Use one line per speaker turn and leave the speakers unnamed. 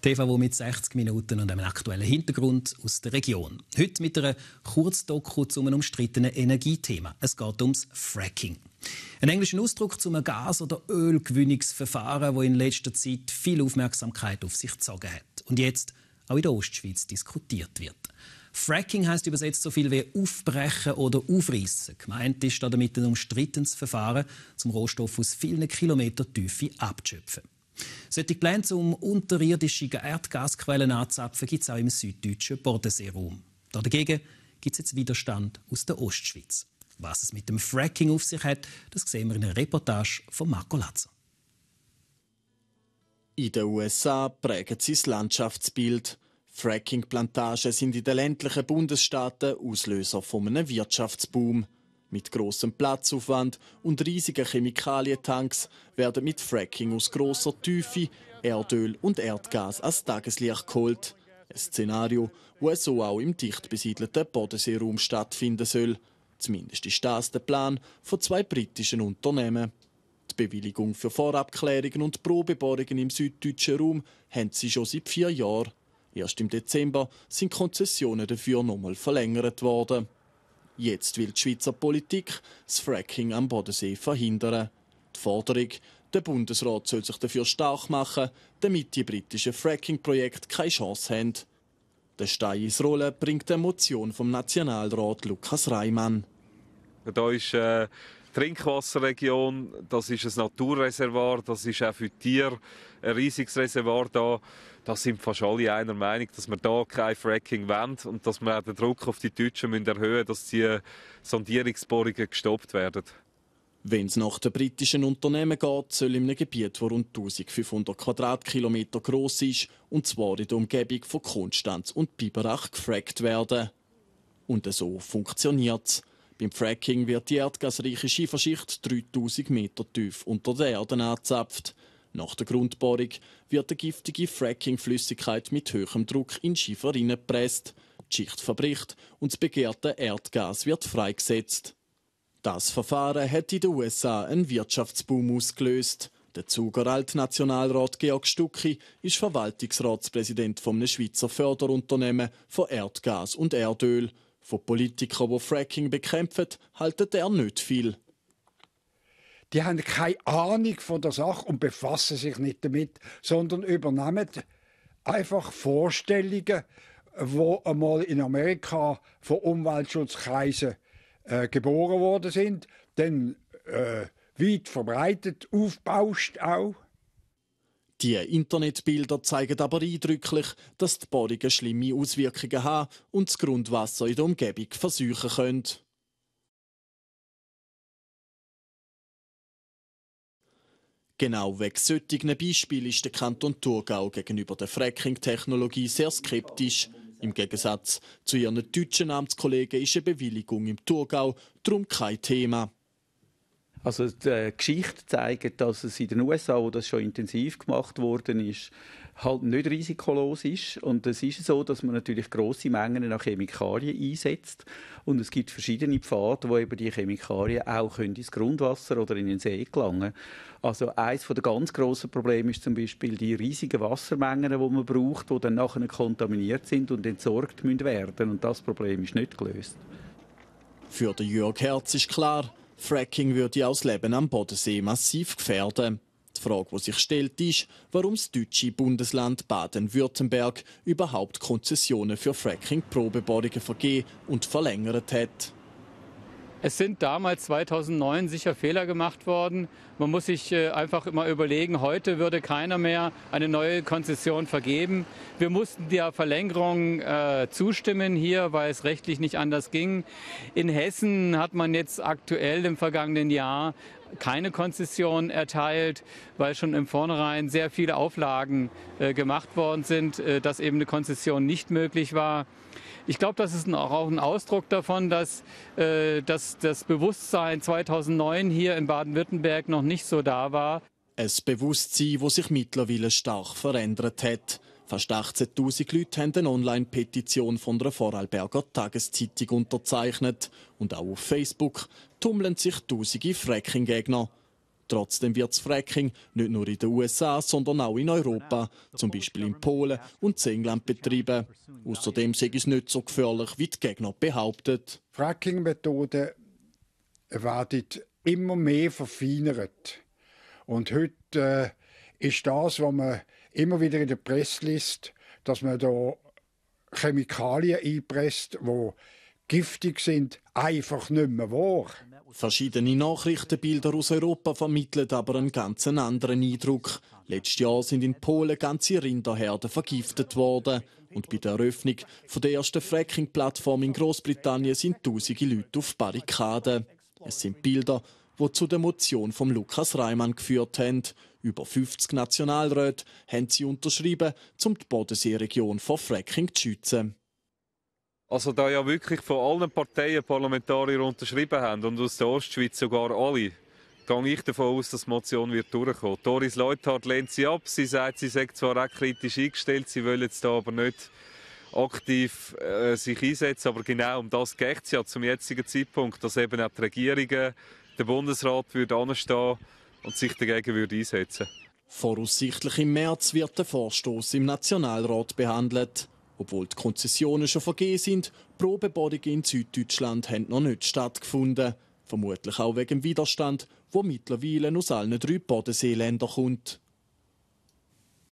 TV mit 60 Minuten und einem aktuellen Hintergrund aus der Region. Heute mit einer Kurzdoku zu einem umstrittenen Energiethema. Es geht ums Fracking. Ein englischer Ausdruck zum Gas- oder Ölgewinnungsverfahren, wo in letzter Zeit viel Aufmerksamkeit auf sich gezogen hat und jetzt auch in der Ostschweiz diskutiert wird. Fracking heißt übersetzt so viel wie aufbrechen oder aufreißen. Gemeint ist damit ein umstrittenes Verfahren, zum Rohstoff aus vielen Kilometern Tiefe abzuschöpfen. Solche Pläne, um unterirdische Erdgasquellen anzapfen, gibt es auch im süddeutschen Bodenseeraum. Dagegen gibt es jetzt Widerstand aus der Ostschweiz. Was es mit dem Fracking auf sich hat, das sehen wir in einer Reportage von Marco Lazzo.
In den USA prägen sie das Landschaftsbild. Fracking-Plantagen sind in den ländlichen Bundesstaaten Auslöser von einem Wirtschaftsboom. Mit großem Platzaufwand und riesigen Chemikalientanks werden mit Fracking aus großer Tiefe Erdöl und Erdgas als Tageslicht geholt. Ein Szenario, das so auch im dicht besiedelten Bodenseeraum stattfinden soll. Zumindest ist das der Plan von zwei britischen Unternehmen. Die Bewilligung für Vorabklärungen und Probebohrungen im süddeutschen Raum haben sie schon seit vier Jahren. Erst im Dezember sind Konzessionen dafür nochmal verlängert worden. Jetzt will die Schweizer Politik das Fracking am Bodensee verhindern. Die Forderung, der Bundesrat soll sich dafür stark machen, damit die britischen Fracking-Projekte keine Chance haben. Der Stein ins Rollen bringt eine Motion vom Nationalrat Lukas Reimann.
Da ist äh, Trinkwasserregion, das ist ein Naturreservoir, das ist auch für Tiere ein riesiges Reservoir da. Da sind fast alle einer Meinung, dass wir da kein Fracking wollen und dass wir auch den Druck auf die Deutschen müssen erhöhen müssen, dass die Sondierungsbohrungen gestoppt werden. Wenn es
nach den britischen Unternehmen geht, soll in einem Gebiet, das rund 1500 Quadratkilometer groß ist, und zwar in der Umgebung von Konstanz und Biberach, gefrackt werden. Und so funktioniert es. Beim Fracking wird die erdgasreiche Schieferschicht 3000 Meter tief unter der Erde angezapft. Nach der Grundbohrung wird die giftige Frackingflüssigkeit mit hohem Druck in Schiefer gepresst. Die Schicht verbricht und das begehrte Erdgas wird freigesetzt. Das Verfahren hat in den USA einen Wirtschaftsboom ausgelöst. Der Zuger Altnationalrat Georg Stucki ist Verwaltungsratspräsident vom Schweizer Förderunternehmen für Erdgas und Erdöl. Von Politikern, die Fracking bekämpfen, haltet er nicht viel. Die haben keine Ahnung von der Sache und befassen sich nicht damit, sondern übernehmen einfach Vorstellungen, wo einmal in Amerika von Umweltschutzkreisen äh, geboren worden sind, dann äh, weit verbreitet aufbauscht auch die Internetbilder zeigen aber eindrücklich, dass die Bohrungen schlimme Auswirkungen haben und das Grundwasser in der Umgebung versuchen können. Genau wegen solchen Beispielen ist der Kanton Thurgau gegenüber der Fracking-Technologie sehr skeptisch. Im Gegensatz zu ihren deutschen Amtskollegen ist eine Bewilligung im Thurgau darum kein Thema. Also die
äh, Geschichte zeigt, dass es in den USA, wo das schon intensiv gemacht worden ist, halt nicht risikolos ist. Und es ist so, dass man natürlich große Mengen an Chemikalien einsetzt. Und es gibt verschiedene Pfade, wo eben die Chemikalien auch ins Grundwasser oder in den See gelangen Also eines der ganz grossen Probleme ist zum Beispiel die riesigen Wassermengen, die man braucht, die dann nachher kontaminiert sind und entsorgt werden müssen. Und das Problem ist
nicht gelöst. Für den Jörg Herz ist klar, Fracking würde auch das Leben am Bodensee massiv gefährden. Die Frage, die sich stellt, ist, warum das deutsche Bundesland Baden-Württemberg überhaupt Konzessionen für Fracking-Probebohrungen vergeben
und verlängert hat. Es sind damals 2009 sicher Fehler gemacht worden. Man muss sich äh, einfach immer überlegen, heute würde keiner mehr eine neue Konzession vergeben. Wir mussten der Verlängerung äh, zustimmen hier, weil es rechtlich nicht anders ging. In Hessen hat man jetzt aktuell im vergangenen Jahr keine Konzession erteilt, weil schon im Vornherein sehr viele Auflagen äh, gemacht worden sind, äh, dass eben eine Konzession nicht möglich war. Ich glaube, das ist auch ein Ausdruck davon, dass, äh, dass das Bewusstsein 2009 hier in Baden-Württemberg noch nicht so da war. Ein Bewusstsein, das sich mittlerweile stark verändert
hat. Fast 18.000 Leute haben eine Online-Petition von der Vorarlberger Tageszeitung unterzeichnet. Und auch auf Facebook tummeln sich tausende Fracking-Gegner. Trotzdem wird das Fracking nicht nur in den USA, sondern auch in Europa, zum Beispiel in Polen und England betrieben. Außerdem sei es nicht so gefährlich, wie die Gegner behaupten. fracking methoden werden immer mehr verfeinert. Und heute äh, ist das, was man immer wieder in der Presslist, dass man da Chemikalien einpresst, die giftig sind, einfach nicht mehr wahr. Verschiedene Nachrichtenbilder aus Europa vermitteln aber einen ganz anderen Eindruck. Letztes Jahr sind in Polen ganze Rinderherden vergiftet worden. Und bei der Eröffnung von der ersten Fracking-Plattform in Großbritannien sind tausende Leute auf Barrikaden. Es sind Bilder die zu der Motion von Lukas Reimann geführt haben. Über 50 Nationalräte haben sie unterschrieben, um die Bodenseeregion vor Fracking zu schützen.
Also da ja wirklich von allen Parteien Parlamentarier unterschrieben haben und aus der Ostschweiz sogar alle, gehe ich davon aus, dass die Motion wird durchkommen. Doris Leuthard lehnt sie ab. Sie sagt, sie sei zwar auch kritisch eingestellt, sie will jetzt da aber nicht aktiv äh, sich einsetzen. Aber genau um das geht es ja zum jetzigen Zeitpunkt, dass eben auch die Regierungen der Bundesrat würde anstehen und sich dagegen würde einsetzen
Voraussichtlich im März wird der Vorstoß im Nationalrat behandelt. Obwohl die Konzessionen schon vergeben sind, Probebodungen in Süddeutschland haben noch nicht stattgefunden. Vermutlich auch wegen Widerstand, der mittlerweile aus allen drei Bodenseeländern kommt.